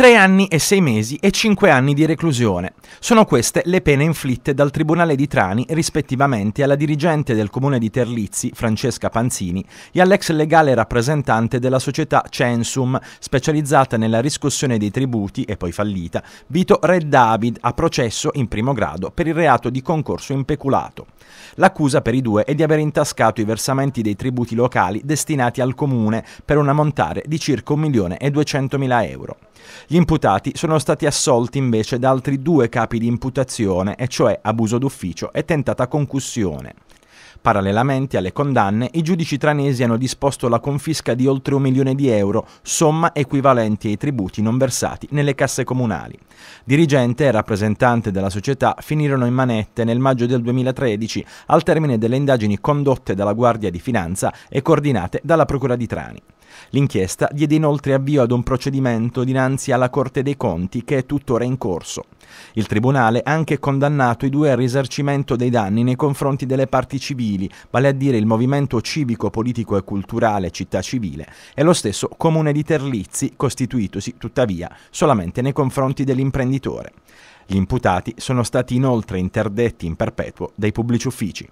3 anni e 6 mesi e 5 anni di reclusione. Sono queste le pene inflitte dal Tribunale di Trani rispettivamente alla dirigente del comune di Terlizzi, Francesca Panzini, e all'ex legale rappresentante della società Censum, specializzata nella riscossione dei tributi e poi fallita, Vito Red David a processo in primo grado per il reato di concorso impeculato. L'accusa per i due è di aver intascato i versamenti dei tributi locali destinati al comune per un ammontare di circa 1.200.000 euro. Gli imputati sono stati assolti invece da altri due capi di imputazione, e cioè abuso d'ufficio e tentata concussione. Parallelamente alle condanne, i giudici tranesi hanno disposto la confisca di oltre un milione di euro, somma equivalente ai tributi non versati nelle casse comunali. Dirigente e rappresentante della società finirono in manette nel maggio del 2013 al termine delle indagini condotte dalla Guardia di Finanza e coordinate dalla Procura di Trani. L'inchiesta diede inoltre avvio ad un procedimento dinanzi alla Corte dei Conti che è tuttora in corso. Il Tribunale ha anche condannato i due al risarcimento dei danni nei confronti delle parti civili, vale a dire il movimento civico, politico e culturale Città Civile e lo stesso Comune di Terlizzi, costituitosi tuttavia solamente nei confronti dell'imprenditore. Gli imputati sono stati inoltre interdetti in perpetuo dai pubblici uffici.